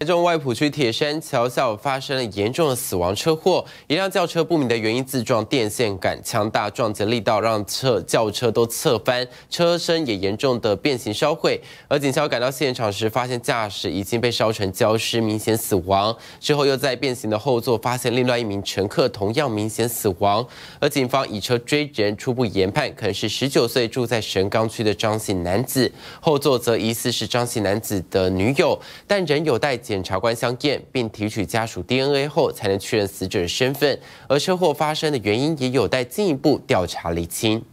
台中外埔区铁山桥下发生了严重的死亡车祸，一辆轿车不明的原因自撞电线杆，强大撞击力道让车轿车都侧翻，车身也严重的变形烧毁。而警消赶到现场时，发现驾驶已经被烧成焦尸，明显死亡。之后又在变形的后座发现另外一名乘客同样明显死亡。而警方以车追人初步研判，可能是十九岁住在神冈区的张姓男子，后座则疑似是张姓男子的女友，但仍有待。检察官相见，并提取家属 DNA 后，才能确认死者的身份。而车祸发生的原因也有待进一步调查厘清。